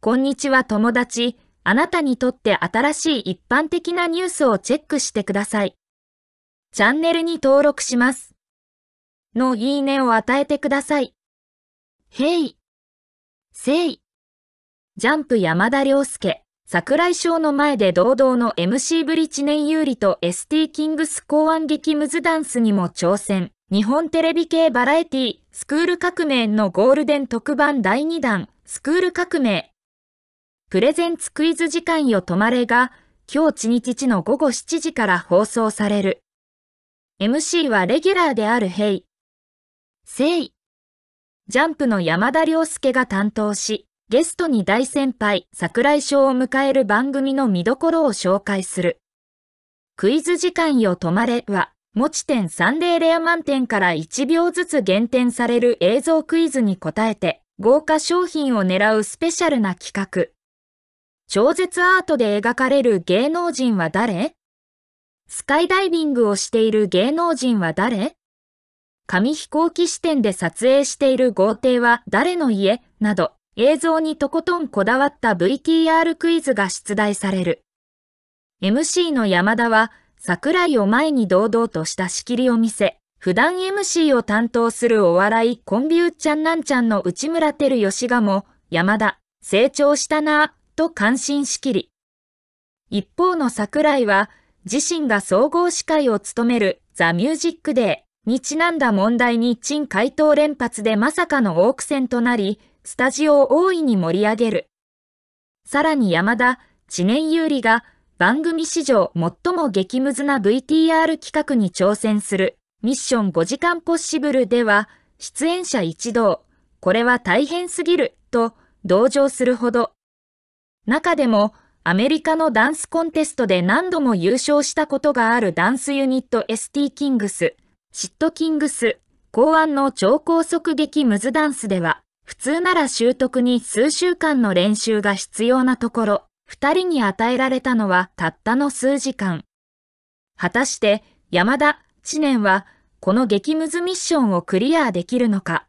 こんにちは友達。あなたにとって新しい一般的なニュースをチェックしてください。チャンネルに登録します。のいいねを与えてください。へい。せい。ジャンプ山田涼介。桜井翔の前で堂々の MC ブリ知念有利と ST キングス公安劇ムズダンスにも挑戦。日本テレビ系バラエティ、スクール革命のゴールデン特番第2弾、スクール革命。プレゼンツクイズ時間よ止まれが、今日一日の午後7時から放送される。MC はレギュラーであるヘイ。セイ。ジャンプの山田涼介が担当し、ゲストに大先輩桜井翔を迎える番組の見どころを紹介する。クイズ時間よ止まれは、持ち点デーレア満点から1秒ずつ減点される映像クイズに答えて、豪華賞品を狙うスペシャルな企画。超絶アートで描かれる芸能人は誰スカイダイビングをしている芸能人は誰紙飛行機視点で撮影している豪邸は誰の家など映像にとことんこだわった VTR クイズが出題される。MC の山田は桜井を前に堂々とした仕切りを見せ、普段 MC を担当するお笑いコンビウッチャンなんちゃんの内村てる吉がも、山田、成長したなと感心しきり。一方の桜井は、自身が総合司会を務めるザ・ミュージックデーにちなんだ問題に陳回答連発でまさかのオークセンとなり、スタジオを大いに盛り上げる。さらに山田、知念有利が番組史上最も激ムズな VTR 企画に挑戦するミッション5時間ポッシブルでは出演者一同、これは大変すぎると同情するほど中でも、アメリカのダンスコンテストで何度も優勝したことがあるダンスユニット ST キングス、シットキングス、公安の超高速劇ムズダンスでは、普通なら習得に数週間の練習が必要なところ、二人に与えられたのはたったの数時間。果たして、山田、知念は、この激ムズミッションをクリアできるのか。